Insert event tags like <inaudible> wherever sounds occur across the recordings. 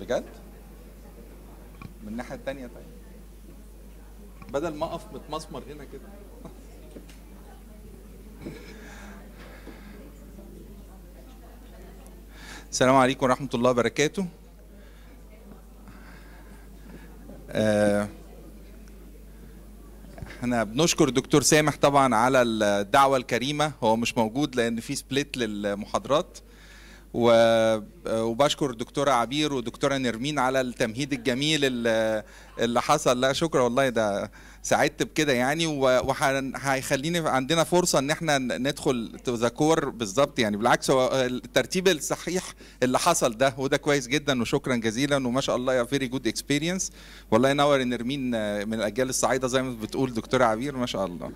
بجد من الناحيه التانية طيب بدل ما اقف متمسمر هنا كده <laughs> السلام عليكم ورحمه الله وبركاته آه، احنا بنشكر دكتور سامح طبعا على الدعوه الكريمه هو مش موجود لان في سبليت للمحاضرات آه، وبشكر دكتورة عبير ودكتورة نرمين على التمهيد الجميل اللي حصل لا شكرا والله ده سعدت بكده يعني وهيخليني عندنا فرصة ان احنا ندخل تذكور بالظبط يعني بالعكس هو الترتيب الصحيح اللي حصل ده وده كويس جدا وشكرا جزيلا وما شاء الله يا فيري جود اكسبيرينس والله ينور نرمين آه، من الاجيال الصعيدة زي ما بتقول دكتورة عبير ما شاء الله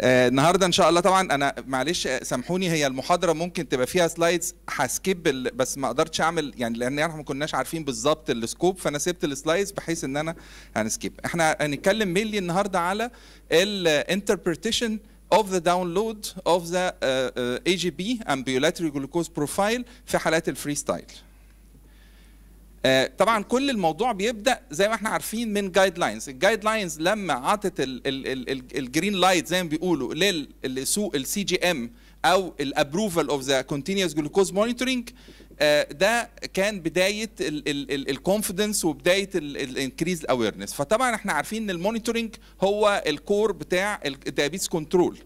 آه، النهارده ان شاء الله طبعا انا معلش آه، سامحوني هي المحاضره ممكن تبقى فيها سلايدز هسكيب بس ما قدرتش اعمل يعني لان احنا ما كناش عارفين بالظبط السكوب فانا سبت السلايدز بحيث ان انا هنسكيب احنا هنتكلم مينلي النهارده على الانتربريتيشن of the download of the uh, آه، uh, AGB ambulatory glucose profile في حالات الفريستايل. آه، طبعا كل الموضوع بيبدا زي ما احنا عارفين من جايد لاينز الجايد لاينز لما عطت الجرين لايت زي ما بيقولوا للسوق السي جي ام او الابروفال اوف ذا كونتينوس جلوكوز مونيتورنج ده كان بدايه الكونفيدنس وبدايه الانكريز اويرنس فطبعا احنا عارفين ان المونيتورنج هو الكور بتاع الدايابيتس كنترول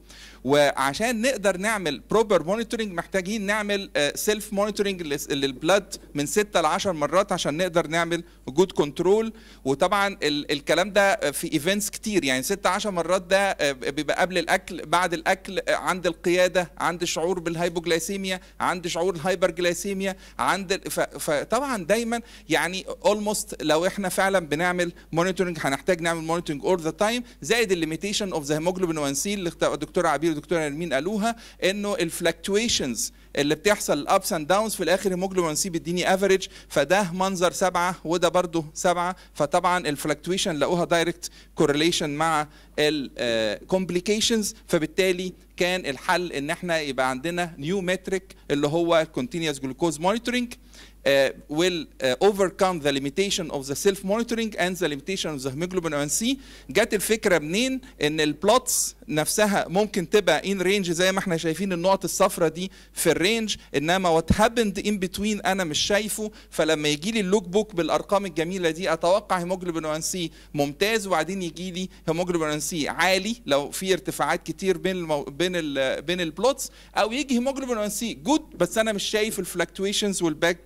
وعشان نقدر نعمل بروبر مونيتورنج محتاجين نعمل سيلف مونيتورنج للبلد من 6 ل 10 مرات عشان نقدر نعمل جود كنترول وطبعا الكلام ده في ايفنتس كتير يعني 6 10 مرات ده آه, بيبقى قبل الاكل بعد الاكل آه, عند القياده عند شعور بالهايبوجلايسيميا عند شعور الهايبرجلايسيميا عند فطبعا دايما يعني اولموست لو احنا فعلا بنعمل مونيتورنج هنحتاج نعمل مونيتورنج اول ذا تايم زائد الليميتيشن اوف ذا هيموجلوبين 1 سي اللي الدكتور عبير عربي دكتور يرمين قالوها انه الفلكتويشنز اللي بتحصل الابس اند داونز في الاخر هيموجلوبين سي بيديني افريج فده منظر سبعه وده برده سبعه فطبعا الفلكتويشن لقوها دايركت كورليشن مع الكومبليكيشنز آه، فبالتالي كان الحل ان احنا يبقى عندنا نيو متريك اللي هو الكونتينيوس جلوكوز مونيتورنج Uh, will uh, overcome the limitation of the self monitoring and the limitation of the hemoglobin A1C جت الفكره منين ان البلوتس نفسها ممكن تبقى ان رينج زي ما احنا شايفين النقط الصفرة دي في الرينج انما وات هابند ان بتوين انا مش شايفه فلما يجي لي اللوك بوك بالارقام الجميله دي اتوقع هيموجلوبين 1 سي ممتاز وبعدين يجي لي هيموجلوبين 1 سي عالي لو في ارتفاعات كتير بين المو... بين ال... بين البلوتس او يجي هيموجلوبين 1 سي جود بس انا مش شايف الفلكتويشنز والباك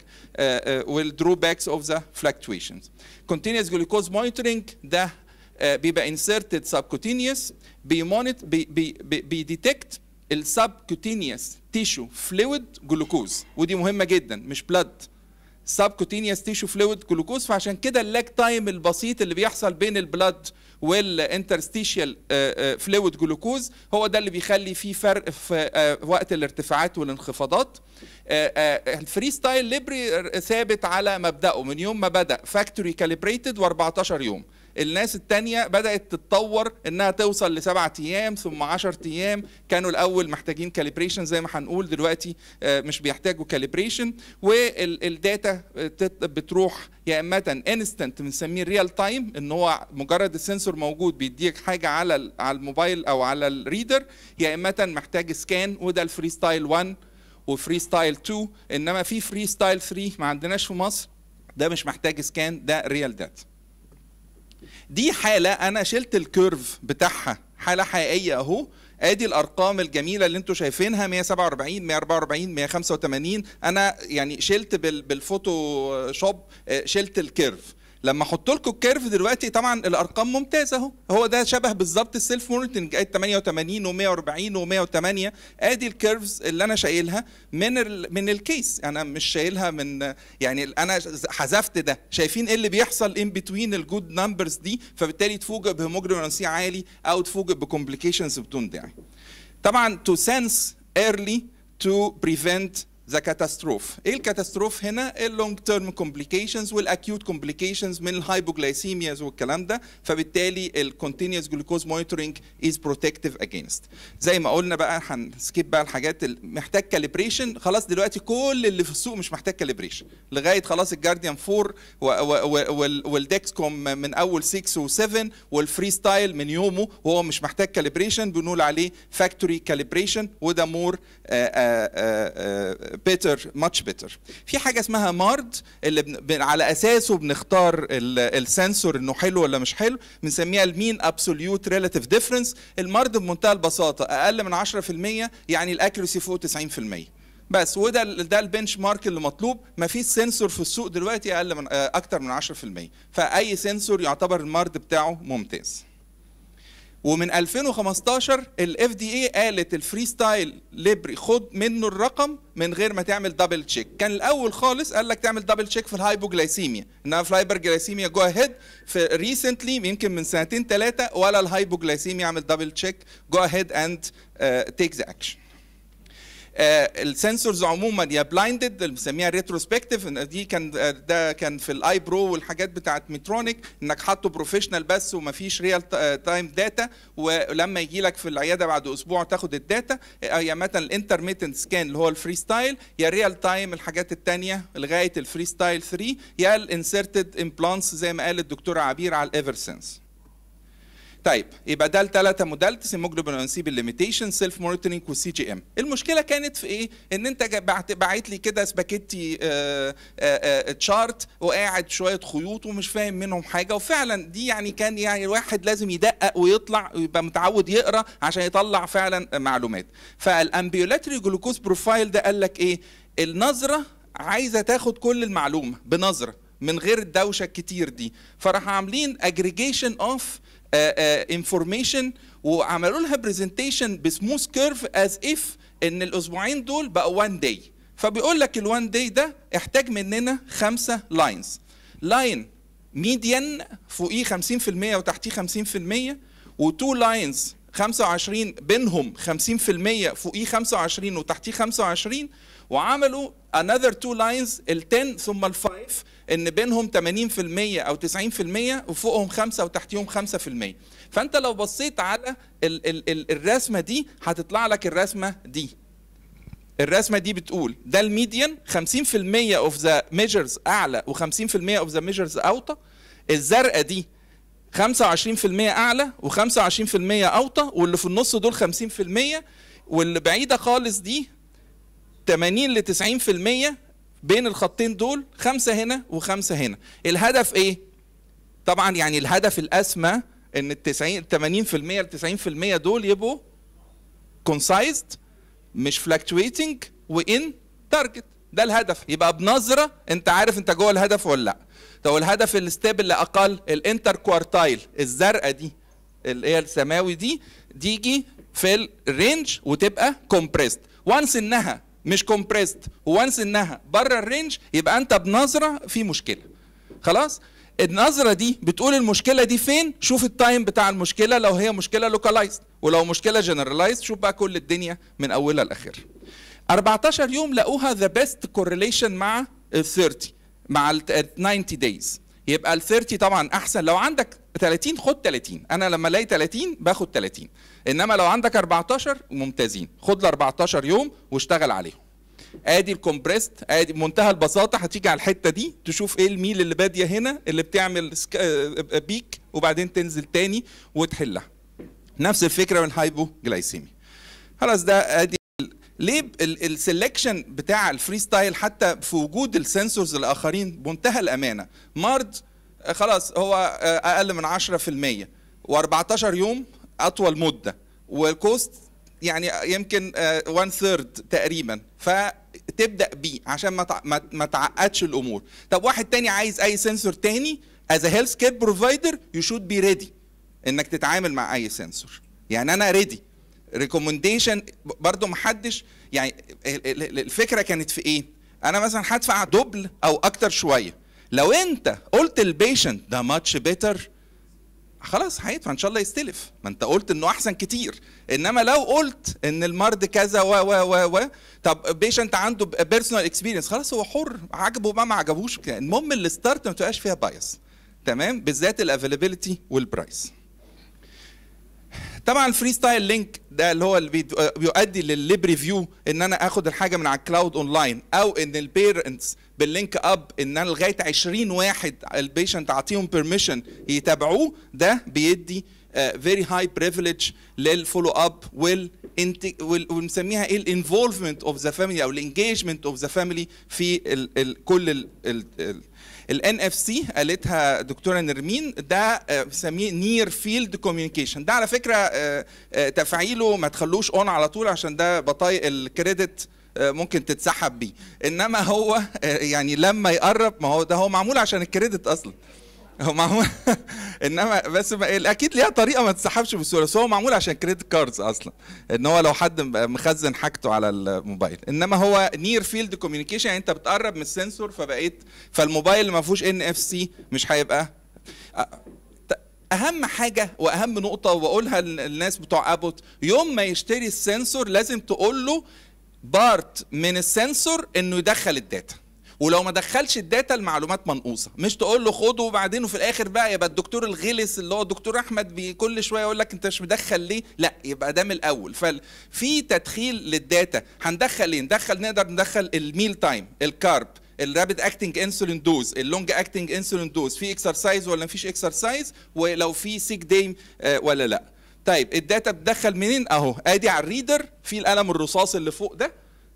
والدروباكس اوف ذا فلكتويشنز كونتينوس جلوكوز مونيتورنج ده آه، بيبقى inserted سبكوتينيوس بيمونت بي بي بيديتكت تيشو فلويد جلوكوز ودي مهمه جدا مش بلاد كوتينيوس تيشو فلويد جلوكوز فعشان كده اللاج تايم البسيط اللي بيحصل بين البلاد والانترستيشيال فلويد جلوكوز هو ده اللي بيخلي فيه فرق في آه، وقت الارتفاعات والانخفاضات الفري ستايل ليبري ثابت على مبدأه من يوم ما بدأ فاكتوري كاليبريتد و14 يوم الناس التانية بدأت تتطور انها توصل لسبعة ايام ثم 10 ايام كانوا الاول محتاجين كاليبريشن زي ما هنقول دلوقتي آه، مش بيحتاجوا كاليبريشن والداتا آه، بتروح يا اما انستنت بنسميه ريال تايم ان هو مجرد السنسور موجود بيديك حاجه على على الموبايل او على الريدر يا اما محتاج سكان وده الفري ستايل 1 وفري ستايل 2 انما في فري ستايل 3 ما عندناش في مصر ده مش محتاج سكان ده ريال داتا دي حالة أنا شلت الكيرف بتاعها حالة حقيقية أهو ادي الارقام الجميله اللي انتم شايفينها 147 144 185 انا يعني شلت بالفوتوشوب آه، شلت الكيرف لما احط لكم الكيرف دلوقتي طبعا الارقام ممتازه اهو هو ده شبه بالظبط السيلف مونيتنج ادي 88 و140 و108 ادي الكيرفز اللي انا شايلها من ال من الكيس انا مش شايلها من يعني انا حذفت ده شايفين ايه اللي بيحصل ان بتوين الجود نمبرز دي فبالتالي تفوجئ بهيموجرانسي عالي او تفوجئ بكومبليكيشنز داعي طبعا تو سنس ايرلي تو بريفنت ذا كاتاستروف ايه الكاتاستروف هنا اللونج تيرم كومبليكيشنز والاكيوت كومبليكيشنز من الهايبوغلايسيمياز والكلام ده فبالتالي الكونتينيوس جلوكوز مونيتورنج از بروتكتيف اجينست زي ما قلنا بقى هنسكيب بقى الحاجات اللي محتاج كاليبريشن خلاص دلوقتي كل اللي في السوق مش محتاج كاليبريشن لغايه خلاص الجارديان 4 والديكس كوم من اول 6 و7 والفري ستايل من يومه وهو مش محتاج كاليبريشن بنقول عليه فاكتوري كاليبريشن وده مور بيتر ماتش بيتر في حاجه اسمها مارد اللي بن على اساسه بنختار السنسور انه حلو ولا مش حلو بنسميها المين ابسوليوت ريلاتيف ديفرنس المارد بمنتهى البساطه اقل من 10% يعني الاكيرسي فوق 90% بس وده ده البنش مارك اللي مطلوب ما فيش سنسور في السوق دلوقتي اقل من آه، اكتر من 10% فاي سنسور يعتبر المارد بتاعه ممتاز ومن 2015 الاف دي اي قالت الفري ستايل ليبري خد منه الرقم من غير ما تعمل دبل تشيك كان الاول خالص قال لك تعمل دبل تشيك في الهايبوجلايسيميا انها في الهايبرجلايسيميا جو اهيد في ريسنتلي يمكن من سنتين ثلاثه ولا الهايبوجلايسيميا عمل دبل تشيك جو اهيد اند تيك ذا اكشن آه، السنسورز عموما يا بلايندد اللي بنسميها ريتروسبكتيف دي كان آه، ده كان في الاي برو والحاجات بتاعت ميترونيك انك حاطه بروفيشنال بس ومفيش ريال تايم داتا ولما يجي لك في العياده بعد اسبوع تاخد الداتا آه، يا مثلا الانترميتنت سكان اللي هو الفري ستايل يا ريال تايم الحاجات الثانيه لغايه الفري ستايل 3 يا الانسرتد امبلانس زي ما قال الدكتوره عبير على الايفرسنس طيب يبقى ده الثلاثه موداليتيز هيموجلوبين سي بالليميتيشن سيلف مونيتورنج والسي جي ام المشكله كانت في ايه ان انت بعت لي كده سباكيتي آه، تشارت آه، آه، وقاعد شويه خيوط ومش فاهم منهم حاجه وفعلا دي يعني كان يعني الواحد لازم يدقق ويطلع ويبقى متعود يقرا عشان يطلع فعلا معلومات فالامبيولاتري جلوكوز بروفايل ده قال لك ايه النظره عايزه تاخد كل المعلومه بنظره من غير الدوشه الكتير دي فراح عاملين اجريجيشن اوف انفورميشن وعملوا لها برزنتيشن بسموث كيرف از اف ان الاسبوعين دول بقى 1 داي فبيقول لك ال1 داي ده احتاج مننا خمسه لاينز لاين ميديان فوقيه 50% وتحتيه 50% وتو لاينز 25 بينهم 50% فوقيه 25 وتحتيه 25 وعملوا another two lines ال 10 ثم ال 5 ان بينهم 80% او 90% وفوقهم 5 وتحتيهم 5% فانت لو بصيت على ال ال ال الرسمه دي هتطلع لك الرسمه دي الرسمه دي بتقول ده الميديان 50% اوف ذا ميجرز اعلى و50% اوف ذا ميجرز اوطى الزرقاء دي 25% اعلى و25% اوطى واللي في النص دول 50% واللي بعيده خالص دي 80 ل 90% بين الخطين دول خمسة هنا وخمسة هنا الهدف ايه طبعا يعني الهدف الاسمى ان ال 90 80% ل 90% دول يبقوا كونسايزد مش فلكتويتنج وان تارجت ده الهدف يبقى بنظره انت عارف انت جوه الهدف ولا لا طب الهدف الستيب اللي اقل الانتر كوارتايل الزرقاء دي اللي هي السماوي دي ديجي في الرينج وتبقى كومبريست وانس انها مش كومبريست وانس انها بره الرينج يبقى انت بنظره في مشكله خلاص النظرة دي بتقول المشكلة دي فين شوف التايم بتاع المشكلة لو هي مشكلة لوكالايزد ولو مشكلة جنرالايزد شوف بقى كل الدنيا من أولها لآخرها 14 يوم لقوها ذا بيست كورليشن مع ال 30 مع ال 90 دايز يبقى ال 30 طبعا احسن لو عندك 30 خد 30 انا لما الاقي 30 باخد 30 انما لو عندك 14 ممتازين خد ال 14 يوم واشتغل عليهم ادي الكومبريست ادي بمنتهى البساطه هتيجي على الحته دي تشوف ايه الميل اللي باديه هنا اللي بتعمل آه، آه، بيك وبعدين تنزل تاني وتحلها نفس الفكره من هايبو جلايسيمي خلاص ده ادي ليه السلكشن بتاع الفري ستايل حتى في وجود السنسورز الاخرين بمنتهى الامانه مارد خلاص هو آه، اقل من 10% و14 يوم اطول مده والكوست يعني يمكن 1 آه، ثيرد تقريبا فتبدا بيه عشان ما ما تعقدش الامور طب واحد تاني عايز اي سنسور تاني از هيلث كير بروفايدر يو شود بي ريدي انك تتعامل مع اي سنسور يعني انا ريدي ريكومنديشن برضو محدش يعني الفكره كانت في ايه انا مثلا هدفع دبل او اكتر شويه لو انت قلت البيشنت ده ماتش بيتر خلاص هيدفع ان شاء الله يستلف ما انت قلت انه احسن كتير انما لو قلت ان المرض كذا و و و و طب بيشنت عنده بيرسونال اكسبيرينس خلاص هو حر عجبه ما ما عجبوش المهم الستارت ما تبقاش فيها بايس تمام بالذات الافيلابيلتي والبرايس طبعا الفري ستايل لينك ده اللي هو اللي بيؤدي للليبري فيو ان انا اخد الحاجه من على الكلاود اونلاين او ان البيرنتس باللينك اب ان انا لغايه 20 واحد البيشنت اعطيهم بيرميشن يتابعوه ده بيدي فيري هاي بريفليج للفولو اب ونسميها ايه الانفولفمنت اوف ذا فاميلي او الانجيجمنت اوف ذا فاميلي في ال ال كل الان اف سي قالتها دكتوره نرمين ده آه، بنسميه نير فيلد كوميونيكيشن ده على فكره آه، آه، تفعيله ما تخلوش اون على طول عشان ده بطايق الكريدت آه، ممكن تتسحب بيه انما هو آه، يعني لما يقرب ما هو ده هو معمول عشان الكريدت اصلا هو معمول <laughs> انما بس ما اكيد ليها طريقه ما تتسحبش بسهوله بس هو معمول عشان كريدت كاردز اصلا ان هو لو حد مخزن حاجته على الموبايل انما هو نير فيلد كوميونيكيشن يعني انت بتقرب من السنسور فبقيت فالموبايل اللي ما فيهوش ان اف سي مش هيبقى آه، اهم حاجه واهم نقطه واقولها للناس بتوع ابوت يوم ما يشتري السنسور لازم تقول له بارت من السنسور انه يدخل الداتا ولو ما دخلش الداتا المعلومات منقوصه مش تقول له خده وبعدين وفي الاخر بقى يبقى الدكتور الغلس اللي هو الدكتور احمد كل شويه يقول لك انت مش مدخل ليه لا يبقى ده من الاول ففي تدخيل للداتا هندخل ايه ندخل نقدر ندخل الميل تايم الكارب الرابيد اكتنج انسولين دوز اللونج اكتنج انسولين دوز في اكسرسايز ولا مفيش اكسرسايز ولو في سيك ديم آه، ولا لا طيب الداتا بتدخل منين اهو ادي على الريدر في القلم الرصاص اللي فوق ده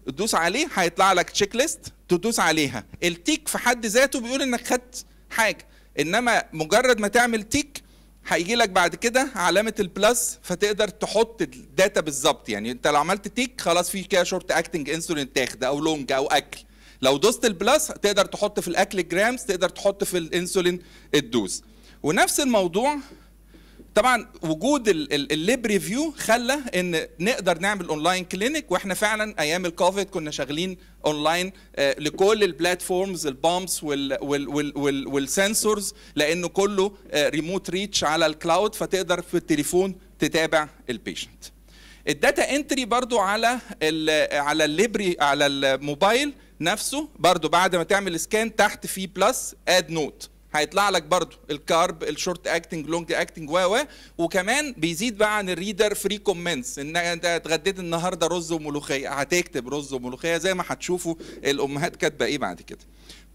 تدوس عليه هيطلع لك تشيك ليست تدوس عليها التيك في حد ذاته بيقول انك خدت حاجه انما مجرد ما تعمل تيك هيجي لك بعد كده علامه البلس فتقدر تحط الداتا بالظبط يعني انت لو عملت تيك خلاص في كده شورت اكتنج انسولين تاخد او لونج او اكل لو دوست البلس تقدر تحط في الاكل جرامز تقدر تحط في الانسولين الدوز ونفس الموضوع طبعا وجود الليب ريفيو خلى ان نقدر نعمل اونلاين كلينيك واحنا فعلا ايام الكوفيد كنا شغالين اونلاين آه، لكل البلاتفورمز البامبس والسنسورز لانه كله ريموت آه، ريتش على الكلاود فتقدر في التليفون تتابع البيشنت الداتا انتري برضو على الـ على الليبري على الموبايل نفسه برضو بعد ما تعمل سكان تحت في بلس اد نوت هيطلع لك برضو الكارب الشورت اكتنج لونج اكتنج و وكمان بيزيد بقى عن الريدر فري كومنتس ان انت اتغديت النهارده رز وملوخيه هتكتب رز وملوخيه زي ما هتشوفوا الامهات كاتبه ايه بعد كده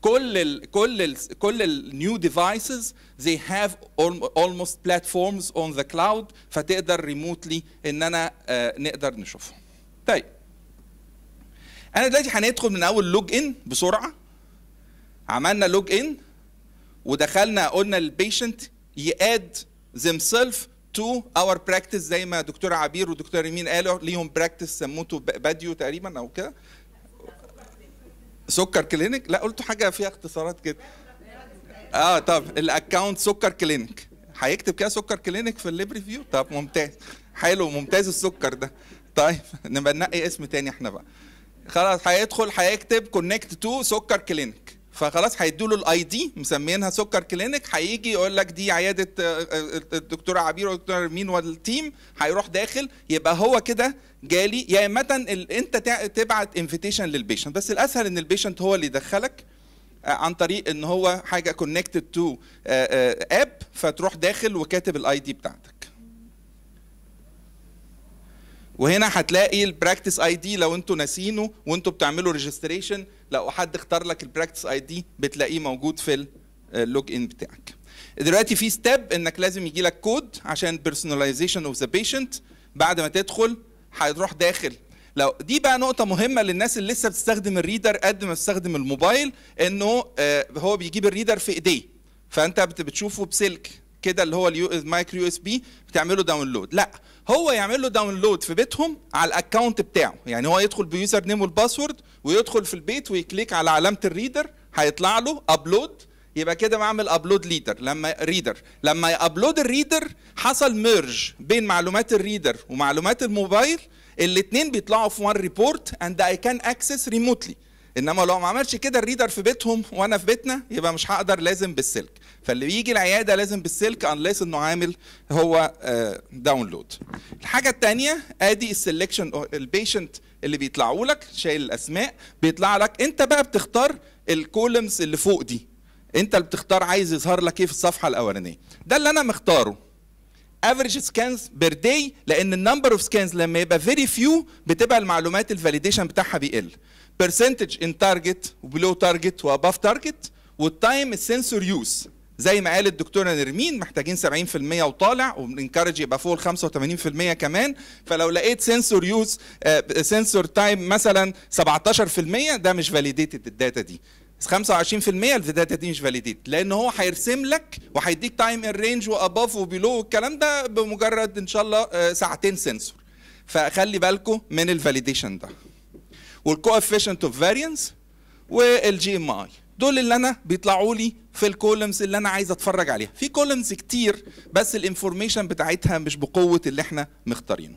كل الـ كل الـ كل النيو ديفايسز زي هاف اولموست بلاتفورمز اون ذا كلاود فتقدر ريموتلي ان انا آه نقدر نشوفهم طيب انا دلوقتي هندخل من اول لوج ان بسرعه عملنا لوج ان ودخلنا قلنا البيشنت ياد ذيم سيلف تو اور براكتس زي ما دكتور عبير ودكتور يمين قالوا ليهم براكتس سموته باديو تقريبا او كده سكر كلينك لا قلتوا حاجه فيها اختصارات كده اه طب الاكونت سكر كلينك هيكتب كده سكر كلينك في الليبري فيو طب ممتاز حلو ممتاز السكر ده طيب <laughs> نبقى ننقي اسم تاني احنا بقى خلاص هيدخل هيكتب كونكت تو سكر كلينك فخلاص هيدوا له الاي دي مسمينها سكر كلينك هيجي يقول لك دي عياده آه، آه، آه، الدكتوره عبير والدكتوره مين والتيم هيروح داخل يبقى هو كده جالي يا اما انت تبعت انفيتيشن للبيشنت بس الاسهل ان البيشنت هو اللي يدخلك عن طريق ان هو حاجه كونكتد تو اب فتروح داخل وكاتب الاي دي بتاعتك وهنا هتلاقي البراكتس اي دي لو انتوا ناسينه وانتوا بتعملوا ريجستريشن لو حد اختار لك البراكتس اي دي بتلاقيه موجود في اللوج ان آه، بتاعك دلوقتي في ستيب انك لازم يجي لك كود عشان بيرسوناليزيشن اوف ذا بيشنت بعد ما تدخل هتروح داخل لو دي بقى نقطة مهمة للناس اللي لسه بتستخدم الريدر قد ما بتستخدم الموبايل انه آه، هو بيجيب الريدر في ايديه فانت بتشوفه بسلك كده اللي هو المايكرو يو اس بي بتعمله داونلود لا هو يعمل له داونلود في بيتهم على الاكونت بتاعه يعني هو يدخل بيوزر نيم والباسورد ويدخل في البيت ويكليك على علامه الريدر هيطلع له ابلود يبقى كده بعمل ابلود ليدر لما ريدر لما ابلود الريدر حصل ميرج بين معلومات الريدر ومعلومات الموبايل الاثنين بيطلعوا في وان ريبورت اند اي كان اكسس ريموتلي انما لو ما عملش كده الريدر في بيتهم وانا في بيتنا يبقى مش هقدر لازم بالسلك فاللي بيجي العياده لازم بالسلك انليس انه عامل هو داونلود آه، الحاجه الثانيه ادي السلكشن البيشنت اللي بيطلعوا لك شايل الاسماء بيطلع لك انت بقى بتختار الكولمز اللي فوق دي انت اللي بتختار عايز يظهر لك ايه في الصفحه الاولانيه ده اللي انا مختاره افريج سكانز بير داي لان النمبر اوف سكانز لما يبقى فيري فيو بتبقى المعلومات الفاليديشن بتاعها بيقل برسنتج ان تارجت وبلو تارجت واباف تارجت والتايم السنسور يوز زي ما قال الدكتورة نرمين محتاجين 70% وطالع وبنكرج يبقى فوق ال 85% كمان فلو لقيت سنسور يوز سنسور تايم مثلا 17% ده مش فاليديتد الداتا دي 25% الداتا دي مش فاليديت لان هو هيرسم لك وهيديك تايم ان رينج واباف وبيلو والكلام ده بمجرد ان شاء الله آه، ساعتين سنسور فخلي بالكم من الفاليديشن ده والكوفيشنت اوف فاريانس والجي ام اي دول اللي انا بيطلعوا لي في الكولمز اللي انا عايز اتفرج عليها في كولمز كتير بس الانفورميشن بتاعتها مش بقوه اللي احنا مختارينه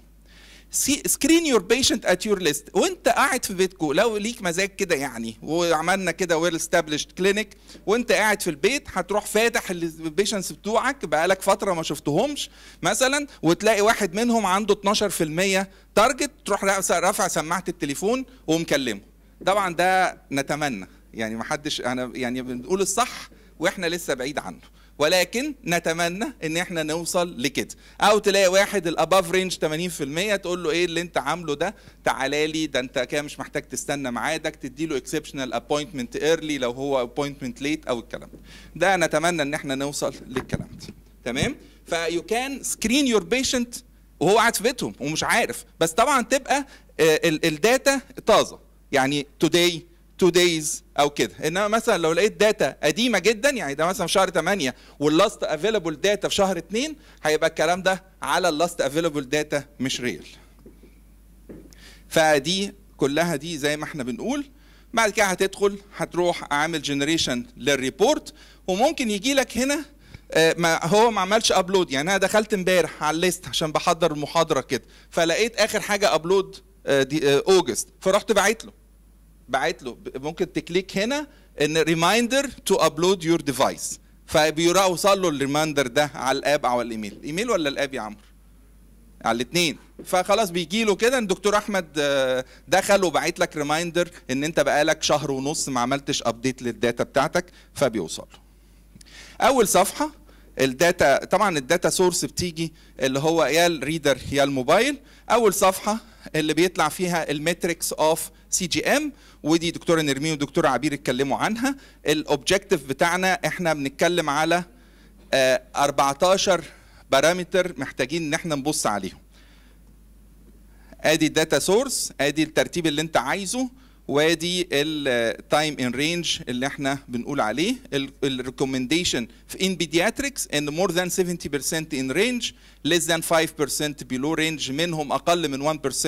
سكرين يور بيشنت ات يور ليست وانت قاعد في بيتكو لو ليك مزاج كده يعني وعملنا كده ويل استابليشد كلينيك وانت قاعد في البيت هتروح فاتح البيشنتس بتوعك بقالك فتره ما شفتهمش مثلا وتلاقي واحد منهم عنده 12% تارجت تروح رافع سماعه التليفون ومكلمه طبعا ده نتمنى يعني ما حدش انا يعني بنقول الصح واحنا لسه بعيد عنه ولكن نتمنى ان احنا نوصل لكده او تلاقي واحد الاباف رينج 80% تقول له ايه اللي انت عامله ده تعالى لي ده انت كده مش محتاج تستنى ميعادك تدي له اكسبشنال ابوينتمنت ايرلي لو هو ابوينتمنت ليت او الكلام ده ده نتمنى ان احنا نوصل للكلام ده تمام فيو كان سكرين يور بيشنت وهو قاعد في بيتهم ومش عارف بس طبعا تبقى آه، الداتا طازه يعني توداي تو دايز او كده انما مثلا لو لقيت داتا قديمه جدا يعني ده مثلا في شهر 8 واللاست افيلابل داتا في شهر 2 هيبقى الكلام ده على اللاست افيلابل داتا مش ريل فدي كلها دي زي ما احنا بنقول بعد كده هتدخل هتروح عامل جنريشن للريبورت وممكن يجي لك هنا آه، ما هو ما عملش ابلود يعني انا دخلت امبارح على الليست عشان بحضر المحاضره كده فلقيت اخر حاجه ابلود اوجست آه، آه، فرحت باعت له بعت له ممكن تكليك هنا ان ريمايندر تو ابلود يور ديفايس فبيوصل له الريمايندر ده على الاب او الايميل الايميل ولا الاب يا عمرو على الاثنين فخلاص بيجي له كده ان دكتور احمد آه، دخل وبعت لك ريمايندر ان انت بقالك شهر ونص ما عملتش ابديت للداتا بتاعتك فبيوصل له اول صفحه الداتا طبعا الداتا سورس بتيجي اللي هو يا الريدر يا الموبايل اول صفحه اللي بيطلع فيها المتريكس اوف سي جي ام ودي دكتوره نرمين ودكتوره عبير اتكلموا عنها الاوبجكتيف بتاعنا احنا بنتكلم على 14 آه، بارامتر محتاجين ان احنا نبص عليهم ادي الداتا سورس ادي الترتيب اللي انت عايزه وادي التايم ان رينج اللي احنا بنقول عليه الريكومنديشن في ان بيدياتريكس ان مور ذان 70% ان رينج ليس ذان 5% بيلو رينج منهم اقل من 1%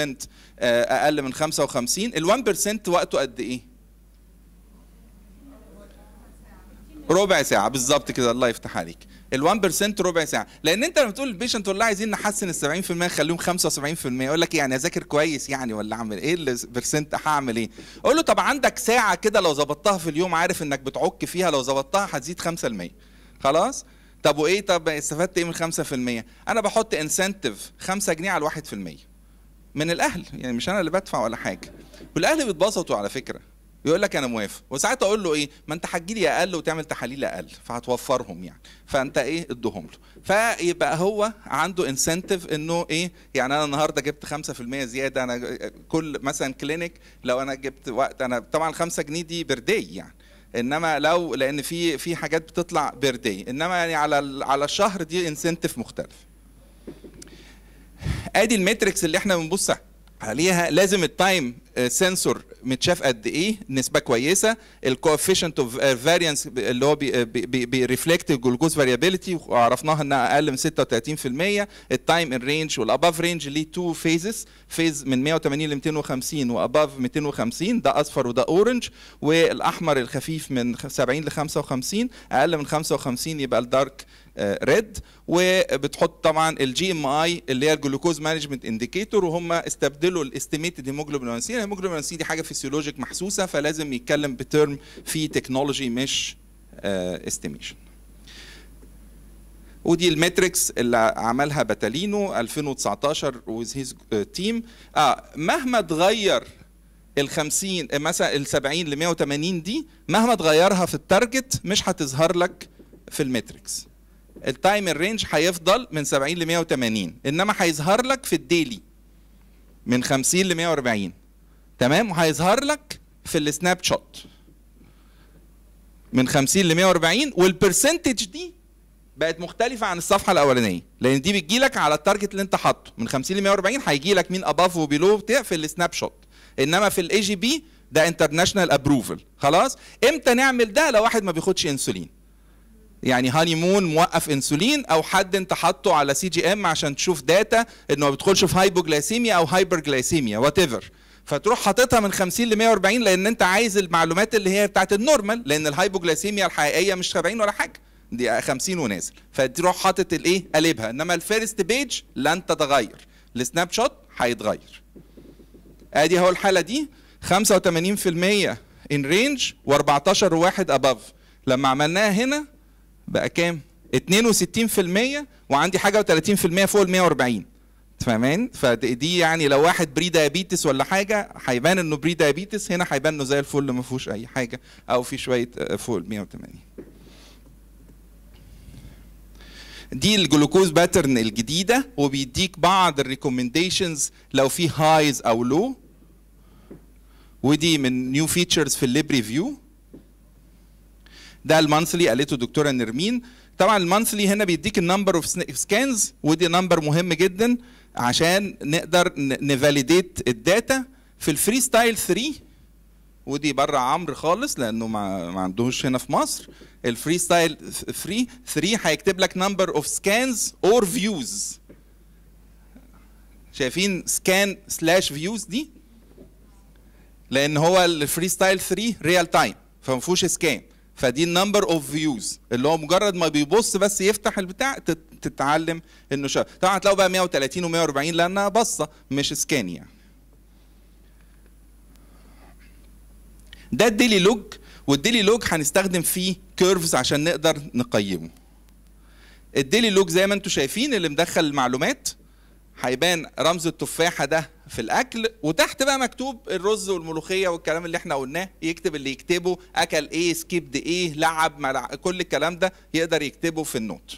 آه، اقل من 55 ال 1% وقته قد ايه؟ ربع ساعه بالظبط كده الله يفتح عليك ال 1% ربع ساعه لان انت لما تقول البيشنت والله عايزين نحسن ال 70% نخليهم 75% يقول لك إيه، يعني اذاكر كويس يعني ولا اعمل ايه البرسنت هعمل ايه اقول له طب عندك ساعه كده لو ظبطتها في اليوم عارف انك بتعك فيها لو ظبطتها هتزيد 5% خلاص طب وايه طب استفدت ايه من 5% انا بحط انسنتيف 5 جنيه على 1% من الاهل يعني مش انا اللي بدفع ولا حاجه والاهل بيتبسطوا على فكره يقول لك انا موافق وساعات اقول له ايه ما انت هتجي لي اقل وتعمل تحاليل اقل فهتوفرهم يعني فانت ايه ادهم له فيبقى هو عنده انسنتيف انه ايه يعني انا النهارده جبت 5% زياده انا كل مثلا كلينيك لو انا جبت وقت انا طبعا 5 جنيه دي بردي يعني انما لو لان في في حاجات بتطلع بردي انما يعني على على الشهر دي انسنتيف مختلف ادي الماتريكس اللي احنا بنبص عليها عليها لازم التايم آه، سنسور متشاف قد ايه نسبه كويسه الكوفيشنت اوف فاريانس اللي هو آه، بيرفلكت الجلوكوز فاريابيلتي وعرفناها انها اقل من 36% التايم ان رينج والاباف رينج ليه تو فيزز فيز من 180 ل 250 واباف 250 ده اصفر وده اورنج والاحمر الخفيف من 70 ل 55 اقل من 55 يبقى الدارك ريد وبتحط طبعا الجي ام اي اللي هي الجلوكوز مانجمنت انديكيتور وهم استبدلوا الاستيميتد هيموجلوبين 1 سي الهيموجلوبين سي دي حاجه فيسيولوجيك محسوسه فلازم يتكلم بترم في تكنولوجي مش استيميشن آه، ودي الماتريكس اللي عملها باتالينو 2019 ويز هيز تيم اه مهما تغير ال 50 آه، مثلا ال 70 ل 180 دي مهما تغيرها في التارجت مش هتظهر لك في الماتريكس التايم الرينج هيفضل من 70 ل 180 انما هيظهر لك في الديلي من 50 ل 140 تمام وهيظهر لك في السناب شوت من 50 ل 140 والبرسنتج دي بقت مختلفة عن الصفحة الأولانية لأن دي بتجي لك على التارجت اللي أنت حاطه من 50 ل 140 هيجي لك مين أباف وبيلو بتاع في السناب شوت إنما في الإي جي بي ده انترناشونال ابروفل خلاص امتى نعمل ده لو واحد ما بياخدش انسولين يعني هاني مون موقف انسولين او حد انت حاطه على سي جي ام عشان تشوف داتا انه ما بيدخلش في هايبوجلايسيميا او هايبرجلايسيميا وات ايفر فتروح حاططها من 50 ل 140 لان انت عايز المعلومات اللي هي بتاعت النورمال لان الهايبوجلايسيميا الحقيقيه مش 70 ولا حاجه دي 50 ونازل فتروح حاطط الايه قلبها انما الفيرست بيج لن تتغير السناب شوت هيتغير ادي اهو الحاله دي 85% ان رينج و14 واحد اباف لما عملناها هنا بقى كام 62% وعندي حاجه و30% فوق ال 140 تمامين فدي يعني لو واحد بري دايابيتس ولا حاجه هيبان انه بري دايابيتس هنا هيبان انه زي الفل ما فيهوش اي حاجه او في شويه آه، فوق ال 180 دي الجلوكوز باترن الجديده وبيديك بعض الريكومنديشنز لو في هايز او لو ودي من نيو فيتشرز في الليب ريفيو ده المانثلي قالته الدكتوره نرمين طبعا المانثلي هنا بيديك النمبر اوف سكانز ودي نمبر مهم جدا عشان نقدر نفاليديت الداتا في الفري ستايل 3 ودي بره عمرو خالص لانه ما, ما عندهوش هنا في مصر الفري ستايل 3 3 هيكتب لك نمبر اوف سكانز اور فيوز شايفين سكان سلاش فيوز دي لان هو الفري ستايل 3 ريال تايم فما فيهوش سكان فدي النمبر اوف فيوز اللي هو مجرد ما بيبص بس يفتح البتاع تتعلم انه شا... طبعا هتلاقوا بقى 130 و140 لانها بصه مش سكان يعني ده الديلي لوج والديلي لوج هنستخدم فيه كيرفز عشان نقدر نقيمه الديلي لوج زي ما انتم شايفين اللي مدخل المعلومات هيبان رمز التفاحه ده في الاكل وتحت بقى مكتوب الرز والملوخيه والكلام اللي احنا قلناه يكتب اللي يكتبه اكل ايه دي ايه لعب ملع... كل الكلام ده يقدر يكتبه في النوت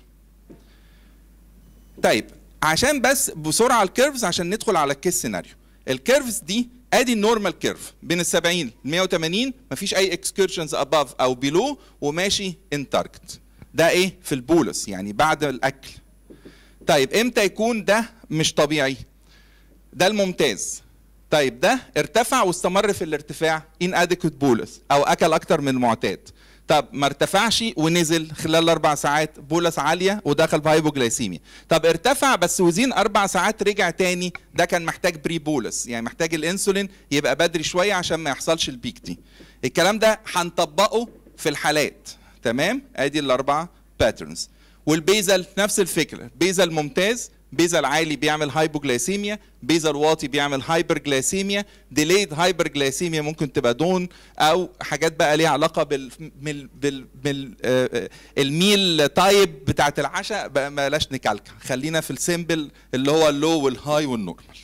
طيب عشان بس بسرعه الكيرفز عشان ندخل على الكيس سيناريو الكيرفز دي ادي النورمال كيرف بين ال 70 ل 180 مفيش اي اكسكيرشنز اباف او بيلو وماشي ان تارجت ده ايه في البولس يعني بعد الاكل طيب امتى يكون ده مش طبيعي ده الممتاز طيب ده ارتفع واستمر في الارتفاع ان اديكت بولس او اكل اكتر من المعتاد طب ما ارتفعش ونزل خلال اربع ساعات بولس عاليه ودخل في هايبوجلايسيميا طب ارتفع بس وزين اربع ساعات رجع تاني ده كان محتاج بري بولس يعني محتاج الانسولين يبقى بدري شويه عشان ما يحصلش البيك دي الكلام ده هنطبقه في الحالات تمام ادي الاربعه باترنز والبيزل نفس الفكره بيزل ممتاز بيزا العالي بيعمل هايبوجلاسيميا بيزا الواطي بيعمل هايبرجلاسيميا ديليد هايبرجلاسيميا ممكن تبقى دون او حاجات بقى ليها علاقه بال بال بال, بال... آه، آه، الميل تايب بتاعت العشاء بقى بلاش نكالك خلينا في السيمبل اللي هو اللو والهاي والنورمال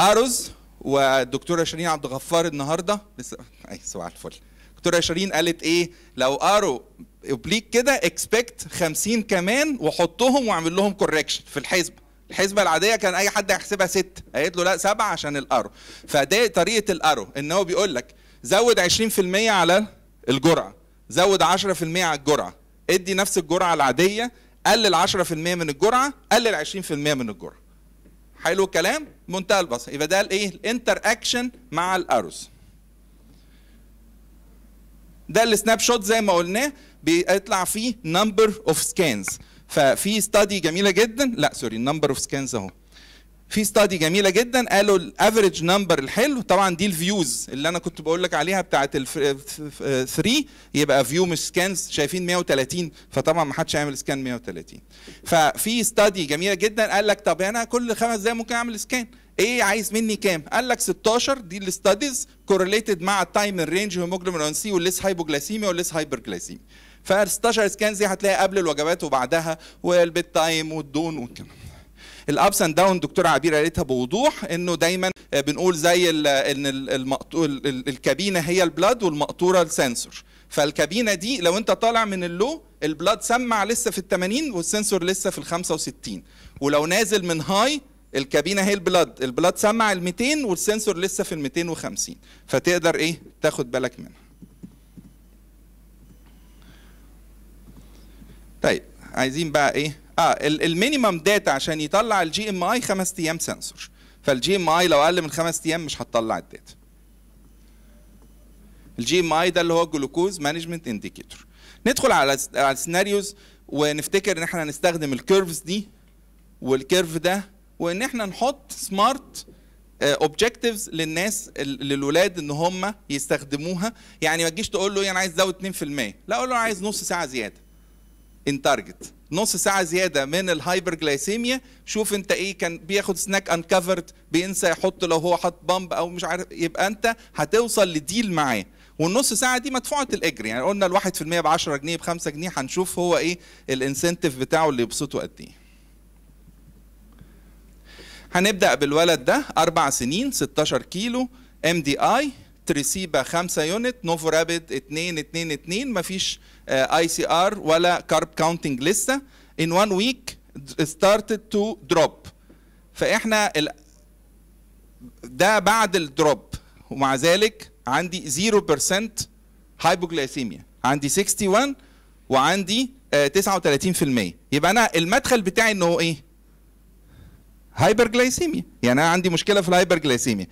اروز والدكتوره شيرين عبد الغفار النهارده لسه اي سؤال الفل دكتوره شيرين قالت ايه لو ارو اوبليك كده اكسبكت 50 كمان وحطهم واعمل لهم كوركشن في الحسبه الحسبه العاديه كان اي حد هيحسبها 6 قالت له لا 7 عشان الارو فده طريقه الارو ان هو بيقول لك زود 20% على الجرعه زود 10% على الجرعه ادي نفس الجرعه العاديه قلل 10% من الجرعه قلل 20% من الجرعه حلو الكلام منتهى البساطه يبقى ده الايه الانتر اكشن مع الاروز ده السناب شوت زي ما قلناه بيطلع فيه نمبر اوف سكانز ففي ستادي جميله جدا لا سوري نمبر اوف سكانز اهو في ستادي جميله جدا قالوا الافريج نمبر الحلو طبعا دي الفيوز اللي انا كنت بقول لك عليها بتاعه 3 يبقى فيو مش سكانز شايفين 130 فطبعا ما حدش هيعمل سكان 130 ففي ستادي جميله جدا قال لك طب انا كل خمس دقايق ممكن اعمل سكان ايه عايز مني كام؟ قال لك 16 دي الاستاديز كورليتد مع التايم الرينج هيموجلوبين سي والليس هايبوجلاسيميا والليس هايبرجلاسيميا ف16 سكان دي هتلاقي قبل الوجبات وبعدها والبيت تايم والدون والكلام الابس اند داون دكتوره عبير قالتها بوضوح انه دايما بنقول زي ان الكابينه هي البلاد والمقطوره السنسور فالكابينه دي لو انت طالع من اللو البلاد سمع لسه في ال 80 والسنسور لسه في ال 65 ولو نازل من هاي الكابينه هي البلاد البلاد سمع ال 200 والسنسور لسه في ال 250 فتقدر ايه تاخد بالك منها طيب عايزين بقى ايه اه المينيمم داتا عشان يطلع الجي ام اي خمس ايام سنسور فالجي ام اي لو اقل من خمس ايام مش هتطلع الداتا الجي ام اي ده اللي هو جلوكوز مانجمنت انديكيتور ندخل على على السيناريوز ونفتكر ان احنا هنستخدم الكيرفز دي والكيرف ده وان احنا نحط سمارت اوبجيكتيفز آه، للناس للولاد ان هم يستخدموها يعني ما تجيش تقول له إيه، انا عايز ازود 2% لا اقول له انا عايز نص ساعه زياده ان تارجت نص ساعه زياده من الهايبر جلايسيميا شوف انت ايه كان بياخد سناك انكفرد بينسى يحط لو هو حط بامب او مش عارف يبقى انت هتوصل لديل معاه والنص ساعه دي مدفوعه الاجر يعني قلنا الواحد في المية ب 10 جنيه ب 5 جنيه هنشوف هو ايه الانسنتيف بتاعه اللي يبسطه قد ايه هنبدا بالولد ده اربع سنين 16 كيلو ام دي اي تريسيبا 5 يونت نوفو رابيد 2 2 2 مفيش اي سي ار ولا كارب كاونتنج لسه ان 1 ويك ستارتد تو دروب فاحنا ال... ده بعد الدروب ومع ذلك عندي 0% هايبوجلايسيميا عندي 61 وعندي 39% آه، يبقى انا المدخل بتاعي انه ايه هايبرجلايسيميا يعني انا عندي مشكله في الهايبرجلايسيميا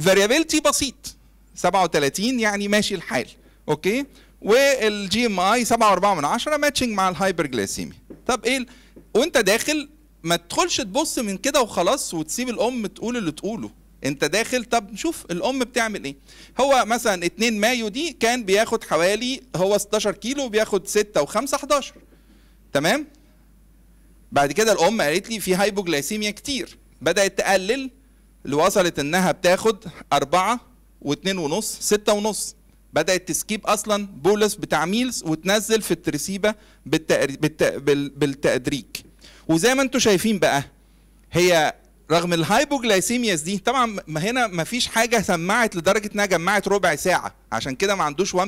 فاريابيلتي بسيط 37 يعني ماشي الحال اوكي والجي ام اي 7.4 من 10 ماتشنج مع الهايبرجلاسيميا طب ايه وانت داخل ما تدخلش تبص من كده وخلاص وتسيب الام تقول اللي تقوله انت داخل طب نشوف الام بتعمل ايه هو مثلا 2 مايو دي كان بياخد حوالي هو 16 كيلو بياخد 6 و5 11 تمام بعد كده الام قالت لي في هايبوجلايسيميا كتير بدات تقلل اللي وصلت انها بتاخد 4 واتنين ونص ستة ونص بدأت تسكيب أصلا بولس بتعميلز وتنزل في الترسيبة بالتأدريك وزي ما انتم شايفين بقى هي رغم الهايبوجلايسيمياس دي طبعا هنا مفيش حاجه سمعت لدرجه انها جمعت ربع ساعه عشان كده ما عندوش 1%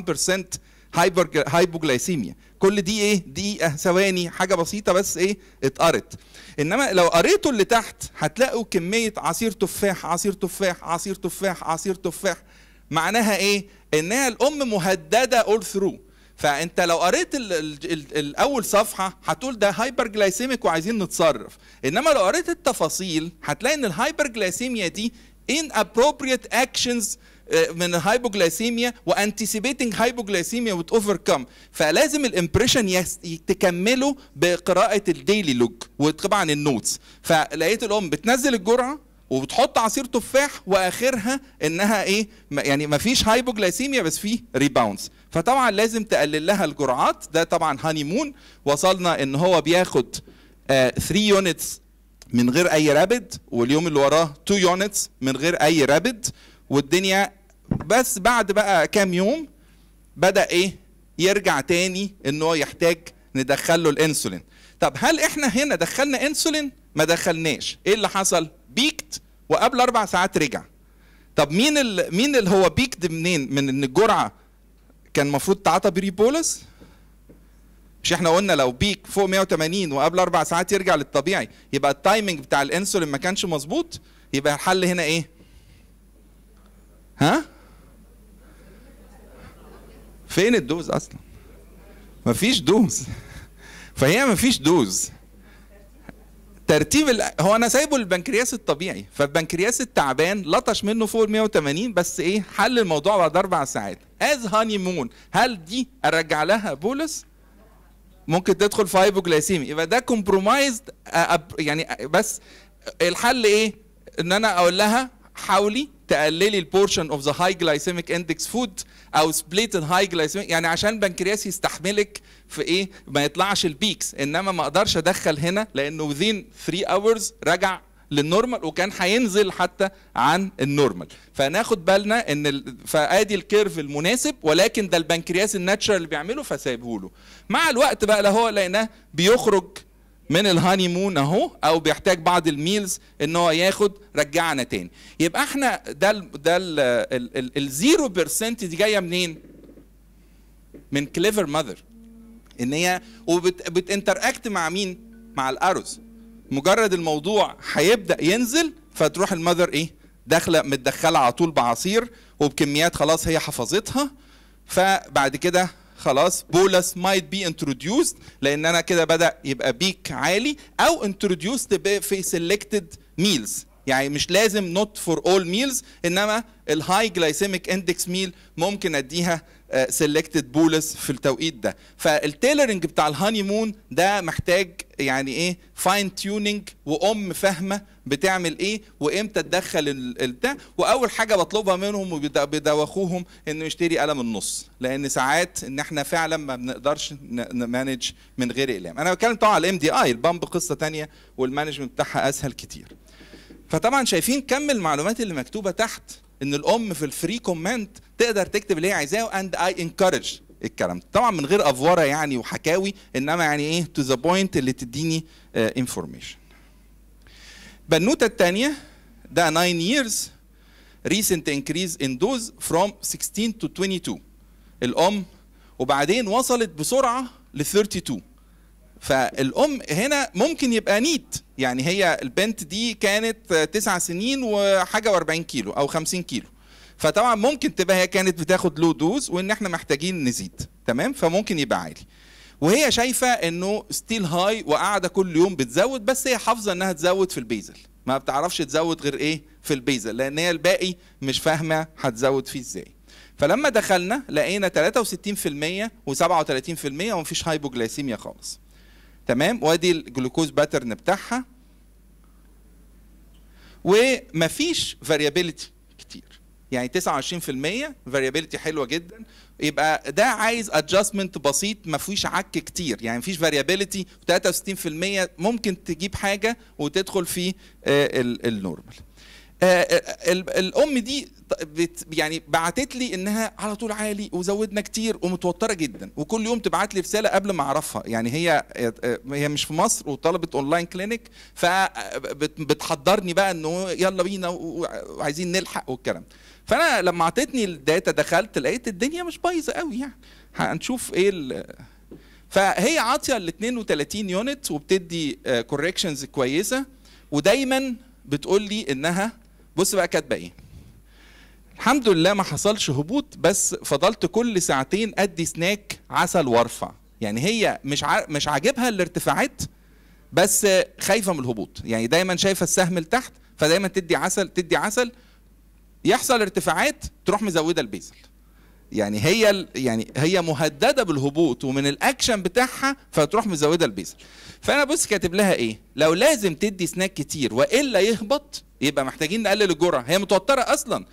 هايبر هايبوجلايسيميا كل دي ايه دقيقه آه، ثواني حاجه بسيطه بس ايه اتقرت انما لو قريته اللي تحت هتلاقوا كميه عصير تفاح عصير تفاح عصير تفاح عصير تفاح معناها ايه انها الام مهدده اول ثرو فانت لو قريت ال الاول صفحه هتقول ده هايبر جلايسيميك وعايزين نتصرف انما لو قريت التفاصيل هتلاقي ان الهايبر جلايسيميا دي ابروبريت اكشنز آه، من الهايبوجلايسيميا وانتيسيبيتنج هايبوجلايسيميا وت اوفركم فلازم الامبريشن تكمله بقراءه الديلي لوج وطبعا النوتس فلقيت الام بتنزل الجرعه وبتحط عصير تفاح واخرها انها ايه يعني ما فيش هايبوجلايسيميا بس في ريباوندز فطبعا لازم تقلل لها الجرعات ده طبعا هاني مون وصلنا ان هو بياخد 3 آه، يونتس من غير اي رابد واليوم اللي وراه 2 يونتس من غير اي رابد والدنيا بس بعد بقى كام يوم بدا ايه يرجع تاني ان هو يحتاج ندخل له الانسولين طب هل احنا هنا دخلنا انسولين ما دخلناش ايه اللي حصل بيكت وقبل اربع ساعات رجع طب مين ال... مين اللي هو بيكت منين من ان الجرعه كان المفروض تعطى بريبولس مش احنا قلنا لو بيك فوق 180 وقبل اربع ساعات يرجع للطبيعي يبقى التايمنج بتاع الانسولين ما كانش مظبوط يبقى الحل هنا ايه ها فين الدوز اصلا مفيش دوز <laughs> فهي مفيش دوز ترتيب ال... هو انا سايبه البنكرياس الطبيعي فالبنكرياس التعبان لطش منه فوق ال 180 بس ايه حل الموضوع بعد اربع ساعات از هاني مون هل دي ارجع لها بولس ممكن تدخل في فايبوجلايسيمي يبقى ده كومبرومايزد يعني بس الحل ايه ان انا اقول لها حاولي تقللي البورشن اوف ذا هاي جلايسيميك اندكس فود او سبليت هاي جلايسيميك يعني عشان البنكرياس يستحملك في ايه ما يطلعش البيكس انما ما اقدرش ادخل هنا لانه وذين 3 اورز رجع للنورمال وكان هينزل حتى عن النورمال فناخد بالنا ان ال... فادي الكيرف المناسب ولكن ده البنكرياس الناتشرال اللي بيعمله فسايبه له مع الوقت بقى لا هو لقيناه بيخرج من الهاني مون اهو او بيحتاج بعض الميلز ان هو ياخد رجعنا تاني يبقى احنا ده ده الزيرو بيرسنت دي جايه منين؟ من كليفر ماذر ان هي وبتنتراكت مع مين؟ مع الاروز مجرد الموضوع هيبدا ينزل فتروح المذر ايه؟ داخله متدخله على طول بعصير وبكميات خلاص هي حفظتها فبعد كده خلاص بولس might be introduced لان انا كده بدا يبقى بيك عالي او introduced في selected meals يعني مش لازم نوت فور اول ميلز انما الهاي جلايسيميك اندكس ميل ممكن اديها سيلكتد آه، بولس في التوقيت ده فالتيلرنج بتاع الهاني مون ده محتاج يعني ايه فاين تيوننج وام فاهمه بتعمل ايه وامتى تدخل ده واول حاجه بطلبها منهم وبدوخوهم انه يشتري قلم النص لان ساعات ان احنا فعلا ما بنقدرش نمانج من غير اقلام انا بتكلم طبعا على الام دي اي البامب قصه ثانيه والمانجمنت بتاعها اسهل كتير فطبعا شايفين كم المعلومات اللي مكتوبه تحت ان الام في الفري كومنت تقدر تكتب اللي هي عايزاه اند اي انكرج الكلام طبعا من غير افوره يعني وحكاوي انما يعني ايه تو ذا بوينت اللي تديني انفورميشن آه، بنوته الثانيه ده 9 years recent increase in dose from 16 to 22 الام وبعدين وصلت بسرعه ل 32 فالام هنا ممكن يبقى نيت يعني هي البنت دي كانت تسع سنين وحاجه و40 كيلو او 50 كيلو فطبعا ممكن تبقى هي كانت بتاخد لو دوز وان احنا محتاجين نزيد تمام فممكن يبقى عالي وهي شايفه انه ستيل هاي وقاعده كل يوم بتزود بس هي حافظه انها تزود في البيزل ما بتعرفش تزود غير ايه في البيزل لان هي الباقي مش فاهمه هتزود فيه ازاي فلما دخلنا لقينا 63% و37% ومفيش هايبوجلايسيميا خالص تمام وادي الجلوكوز باترن بتاعها ومفيش فاريابيلتي كتير يعني 29% فاريابيلتي حلوه جدا يبقى ده عايز ادجستمنت بسيط ما فيش عك كتير يعني مفيش فاريابيلتي 63% ممكن تجيب حاجه وتدخل في النورمال آه، آه، آه، آه، الام دي يعني بعتت لي انها على طول عالي وزودنا كتير ومتوتره جدا وكل يوم تبعت لي رساله قبل ما اعرفها يعني هي هي مش في مصر وطلبت اونلاين كلينيك فبتحضرني بقى انه يلا بينا وعايزين نلحق والكلام فانا لما اعطتني الداتا دخلت لقيت الدنيا مش بايظه قوي يعني هنشوف ايه فهي عاطيه ال 32 يونت وبتدي كوركشنز كويسه ودايما بتقول لي انها بص بقى كاتبه ايه الحمد لله ما حصلش هبوط بس فضلت كل ساعتين ادي سناك عسل وارفع يعني هي مش ع... مش عاجبها الارتفاعات بس خايفه من الهبوط يعني دايما شايفه السهم لتحت فدايما تدي عسل تدي عسل يحصل ارتفاعات تروح مزوده البيزل يعني هي يعني هي مهدده بالهبوط ومن الاكشن بتاعها فتروح مزوده البيزل فانا بص كاتب لها ايه لو لازم تدي سناك كتير والا يهبط يبقى محتاجين نقلل الجرعه هي متوتره اصلا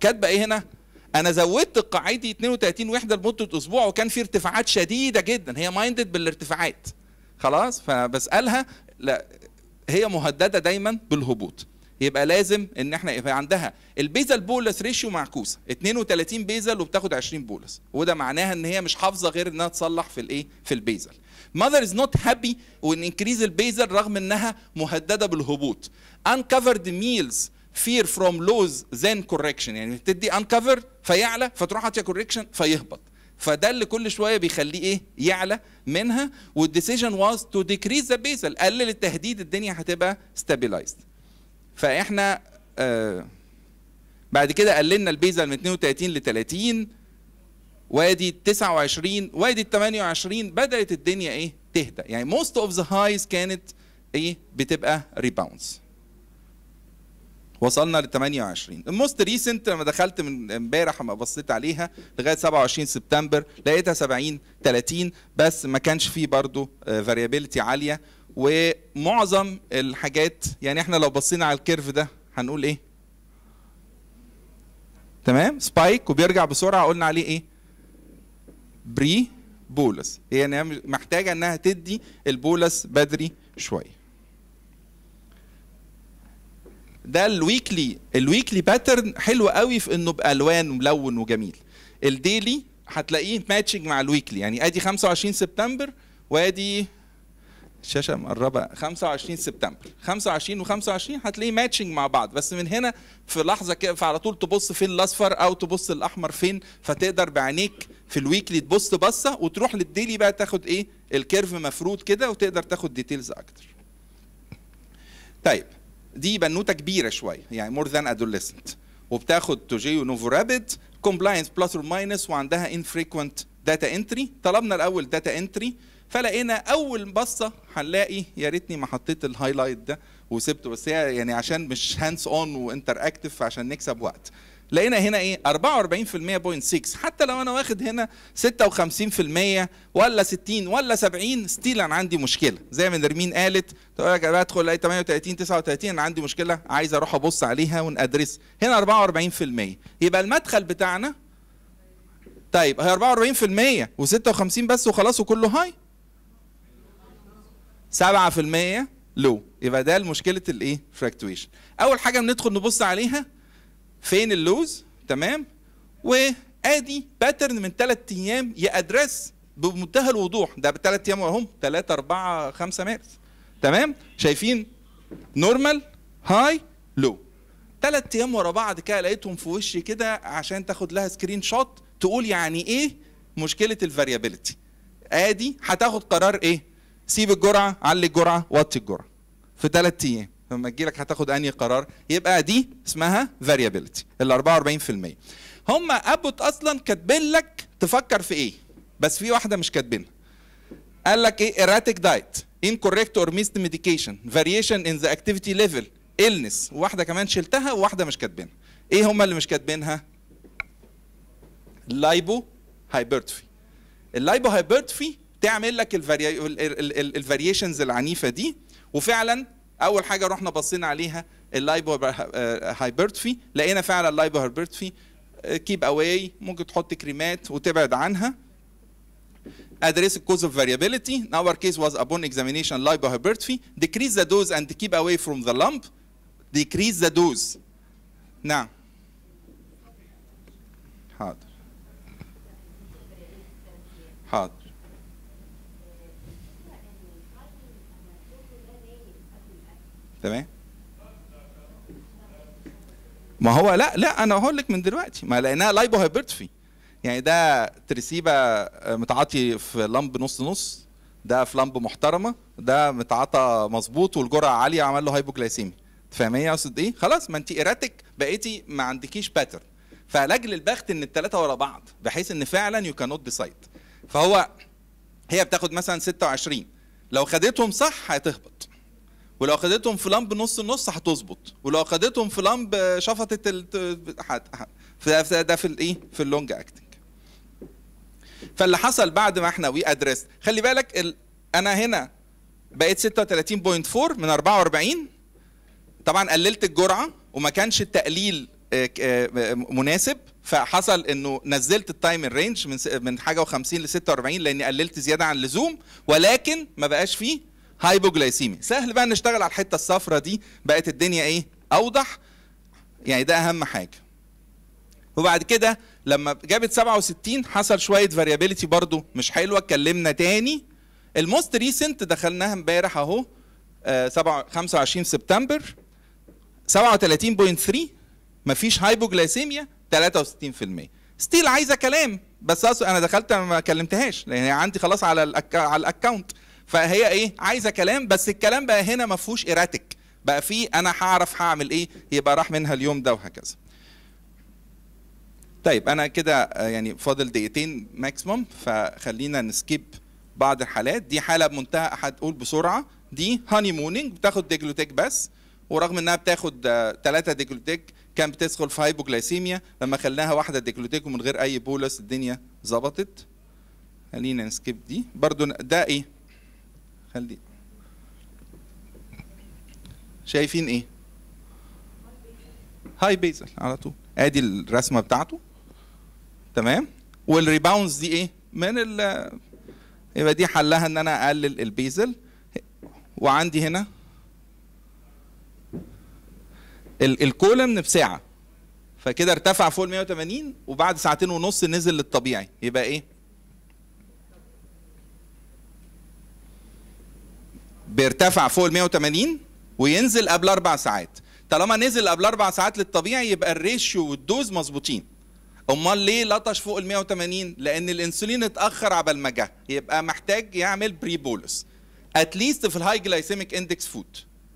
كاتبه ايه هنا انا زودت قاعدي 32 وحده لمده اسبوع وكان في ارتفاعات شديده جدا هي مايندد بالارتفاعات خلاص فبسالها لا هي مهدده دايما بالهبوط يبقى لازم ان احنا يبقى عندها البيزل بولس ريشيو معكوسه 32 بيزل وبتاخد 20 بولس وده معناها ان هي مش حافظه غير انها تصلح في الايه في البيزل mother is not happy وان انكريز البيزل رغم انها مهدده بالهبوط uncovered meals fear from lows then correction يعني بتدي uncovered فيعلى فتروح حاطه correction فيهبط فده اللي كل شويه بيخليه ايه يعلى منها والديسيجن واز تو ديكريز ذا بيزل قلل التهديد الدنيا هتبقى ستابيلايزد فاحنا آه بعد كده قللنا البيزل من 32 ل 30 وادي 29 وادي 28 بدات الدنيا ايه تهدى يعني موست اوف ذا هايز كانت ايه بتبقى ريباوندز وصلنا ل 28 الموست ريسنت لما دخلت من امبارح اما بصيت عليها لغايه 27 سبتمبر لقيتها 70 30 بس ما كانش فيه برضه آه، فاريابيلتي عاليه ومعظم الحاجات يعني احنا لو بصينا على الكيرف ده هنقول ايه تمام سبايك وبيرجع بسرعه قلنا عليه ايه بري بولس يعني محتاجه انها تدي البولس بدري شويه ده الويكلي الويكلي باترن حلو قوي في انه بالوان وملون وجميل الديلي هتلاقيه ماتشنج مع الويكلي يعني ادي 25 سبتمبر وادي الشاشه مقربه 25 سبتمبر 25 و25 هتلاقيه ماتشنج مع بعض بس من هنا في لحظه كده فعلى طول تبص فين الاصفر او تبص الاحمر فين فتقدر بعينيك في الويكلي تبص بصه وتروح للديلي بقى تاخد ايه الكيرف مفروض كده وتقدر تاخد ديتيلز اكتر طيب دي بنوته كبيره شويه يعني مور ذان ادوليسنت وبتاخد توجيو نوفو رابيد كومبلاينس بلس اور ماينس وعندها انفريكوينت داتا انتري طلبنا الاول داتا انتري فلقينا اول بصه هنلاقي يا ريتني ما حطيت الهايلايت ده وسبته بس هي يعني عشان مش هاندز اون وانتر اكتف عشان نكسب وقت لقينا هنا ايه 44.6 حتى لو انا واخد هنا 56% ولا 60 ولا 70 ستيل انا عندي مشكله زي ما نرمين قالت تقول لك ادخل لقيت 38 39 انا عندي مشكله عايز اروح ابص عليها ونادرس هنا 44% يبقى المدخل بتاعنا طيب هي 44% و56 بس وخلاص وكله هاي 7% لو يبقى ده مشكله الايه فلكتويشن اول حاجه بندخل نبص عليها فين اللوز تمام وادي باترن من ثلاث ايام يادرس بمنتهى الوضوح ده بثلاث ايام اهم 3 4 5 مارس تمام شايفين نورمال هاي لو ثلاث ايام ورا بعض كده لقيتهم في وشي كده عشان تاخد لها سكرين شوت تقول يعني ايه مشكله الفاريابيلتي ادي هتاخد قرار ايه سيب الجرعه علي الجرعه وطي الجرعه في ثلاث ايام لما تجي لك هتاخد انهي قرار يبقى دي اسمها فاريابيلتي ال 44% هم ابوت اصلا كاتبين لك تفكر في ايه بس في واحده مش كاتبينها قال لك ايه دايت diet incorrect or missed medication variation in the activity level illness واحده كمان شلتها وواحده مش كاتبينها ايه هم اللي مش كاتبينها لايبو هايبرتفي اللايبو هايبرتفي تعمل لك الفاريشنز العنيفه دي وفعلا اول حاجه رحنا بصينا عليها اللايبو آه، هايبرتفي لقينا فعلا اللايبو هايبرتفي كيب آه، اواي ممكن تحط كريمات وتبعد عنها address the cause of variability in our case was upon examination lipohypertrophy decrease the dose and keep away from the lump decrease the dose نعم حاضر حاضر تمام ما هو لا لا انا هقول لك من دلوقتي ما لانها لايبو هايبرتفي يعني ده ترسيبه آه، متعاطي في لمب نص نص ده في لمب محترمه ده متعاطى مظبوط والجرعه عاليه عمل له هايبوجلايسيمي فاهمية اقصد ايه خلاص ما انت ايراتك بقيتي ما عندكيش باترن فلاجل البخت ان التلاتة ورا بعض بحيث ان فعلا يو كانوت ديسايد فهو هي بتاخد مثلا 26 لو خدتهم صح هتهبط ولو خدتهم في لمب نص النص هتظبط ولو خدتهم في لمب شفطت ده في الايه في اللونج اكتنج فاللي حصل بعد ما احنا وي ادريس خلي بالك ال... انا هنا بقيت 36.4 من 44 طبعا قللت الجرعه وما كانش التقليل آه، آه، مناسب فحصل انه نزلت التايم رينج من من حاجه و50 ل 46 لاني قللت زياده عن اللزوم ولكن ما بقاش فيه هايبوجلايسيميا سهل بقى نشتغل على الحته الصفراء دي بقت الدنيا ايه اوضح يعني ده اهم حاجه وبعد كده لما جابت 67 حصل شويه فاريابيليتي برضو مش حلوه اتكلمنا تاني الموست ريسنت دخلناها امبارح اهو 25 آه، سبتمبر 37.3 مفيش هايبوجلايسيميا 63% ستيل عايزه كلام بس انا دخلت ما كلمتهاش لان يعني عندي خلاص على على الاكونت فهي ايه عايزه كلام بس الكلام بقى هنا ما فيهوش ايراتيك بقى فيه انا هعرف هعمل ايه يبقى راح منها اليوم ده وهكذا طيب انا كده آه، يعني فاضل دقيقتين ماكسيموم فخلينا نسكيب بعض الحالات دي حاله بمنتهى هتقول بسرعه دي هاني مونينج بتاخد ديجلوتيك بس ورغم انها بتاخد ثلاثه ديجلوتيك كان بتدخل في هايبوجلايسيميا لما خلناها واحده ديجلوتيك ومن غير اي بولس الدنيا ظبطت خلينا نسكيب دي برضو ده ايه خلي شايفين ايه هاي بيزل على طول ادي الرسمه بتاعته تمام والريباوندز دي ايه من ال يبقى دي حلها ان انا اقلل البيزل وعندي هنا الكولم بساعه فكده ارتفع فوق ال 180 وبعد ساعتين ونص نزل للطبيعي يبقى ايه بيرتفع فوق ال 180 وينزل قبل اربع ساعات طالما نزل قبل اربع ساعات للطبيعي يبقى الريشيو والدوز مظبوطين امال ليه لطش فوق ال 180 لان الانسولين اتاخر عبال ما جه يبقى محتاج يعمل بري بولس اتليست في الهاي جلايسيميك اندكس فود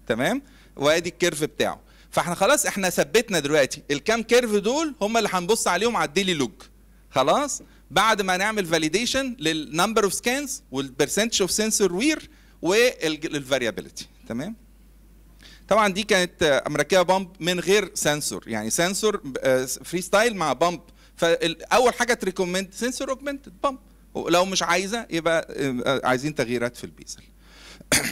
تمام وادي الكيرف بتاعه فاحنا خلاص احنا ثبتنا دلوقتي الكام كيرف دول هم اللي هنبص عليهم على الديلي لوج خلاص بعد ما نعمل فاليديشن للنمبر اوف سكانز والبرسنتج اوف سنسور وير والفاريابيلتي تمام طبعا دي كانت مركبه بامب من غير سنسور يعني سنسور آه، فري ستايل مع بامب فاول حاجه تريكومند سنسور اوجمنتد بامب ولو مش عايزه يبقى آه، عايزين تغييرات في البيزل <coughs>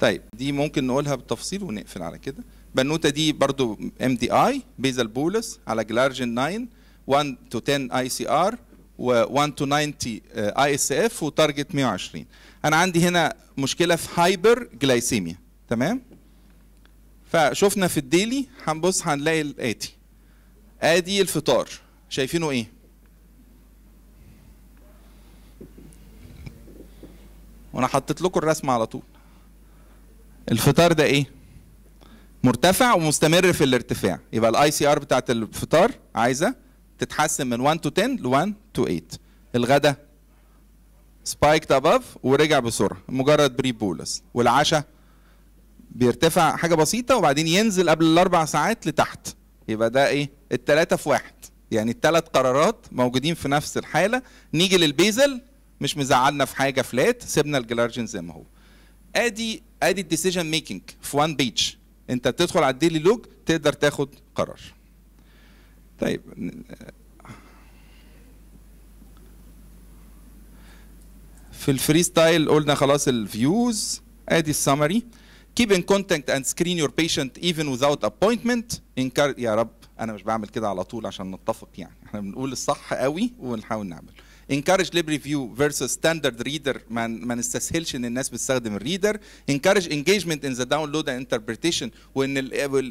طيب دي ممكن نقولها بالتفصيل ونقفل على كده بنوته دي برضو ام دي اي بيزل بولس على جلارجين 9 1 تو 10 اي سي ار و1 تو 90 اي اس اف وتارجت 120 انا عندي هنا مشكله في هايبر جلايسيميا تمام فشفنا في الديلي هنبص هنلاقي الاتي ادي الفطار شايفينه ايه وانا حطيت لكم الرسم على طول الفطار ده ايه مرتفع ومستمر في الارتفاع يبقى الاي سي ار بتاعت الفطار عايزه تتحسن من 1 تو 10 ل 1 to 8 الغدا سبايكت اباف ورجع بسرعه مجرد بري بولس والعشاء بيرتفع حاجه بسيطه وبعدين ينزل قبل الاربع ساعات لتحت يبقى ده ايه التلاته في واحد يعني التلات قرارات موجودين في نفس الحاله نيجي للبيزل مش مزعلنا في حاجه فلات سيبنا الجلارجين زي ما هو ادي ادي الديسيجن ميكنج في وان بيج انت بتدخل على الديلي لوج تقدر تاخد قرار طيب في الفري ستايل قلنا خلاص الفيوز ادي السمري keep in contact and screen your patient even without appointment Encourage... يا رب انا مش بعمل كده على طول عشان نتفق يعني احنا بنقول الصح قوي ونحاول نعمله encourage lib review versus standard reader ما ما نستسهلش ان الناس بتستخدم الريدر encourage engagement in the download and interpretation when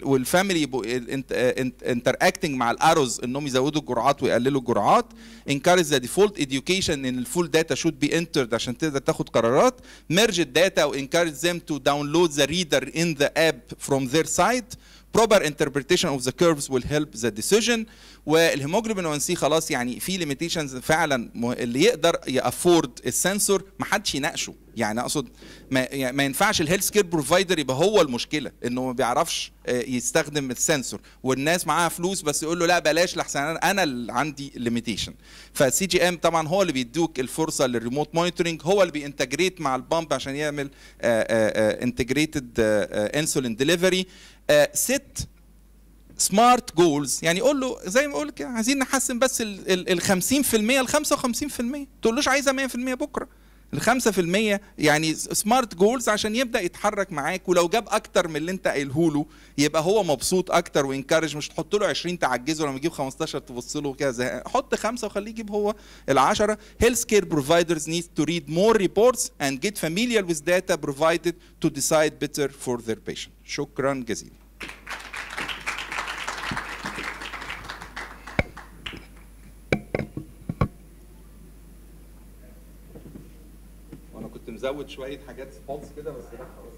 وان eh, family يبقوا eh, eh, interacting مع الاروز انهم يزودوا الجرعات ويقللوا الجرعات encourage the default education ان full data should be entered عشان تقدر تاخد قرارات merge data و encourage them to download the reader in the app from their site. proper interpretation of the curves will help the decision والهيموجلوبين 1 سي خلاص يعني في ليميتيشنز فعلا اللي يقدر يافورد السنسور ما حدش يناقشه يعني اقصد ما, يعني ما ينفعش الهيلث كير بروفايدر يبقى هو المشكله انه ما بيعرفش آه، يستخدم السنسور والناس معاها فلوس بس يقول له لا بلاش لحسن انا اللي عندي ليميتيشن فالسي جي ام طبعا هو اللي بيدوك الفرصه للريموت مونيتورنج هو اللي بينتجريت مع البامب عشان يعمل انتجريتد انسولين ديليفري آه، ست سمارت جولز يعني قول له زي ما قلت عايزين نحسن بس ال 50% ال 55% ما تقولوش عايزه 100% بكره ال 5% يعني سمارت جولز عشان يبدا يتحرك معاك ولو جاب اكتر من اللي انت قايله له يبقى هو مبسوط اكتر وينكرج مش تحط له 20 تعجزه لما يجيب 15 تبص له كده حط خمسه وخليه يجيب هو ال 10 هيلث كير بروفايدرز نيد تو ريد مور ريبورتس اند جيت فاميليار وذ داتا بروفايدد تو ديسايد بيتر فور ذير بيشنت شكرا جزيلا وانا كنت مزود شويه حاجات سبونس كده بس ده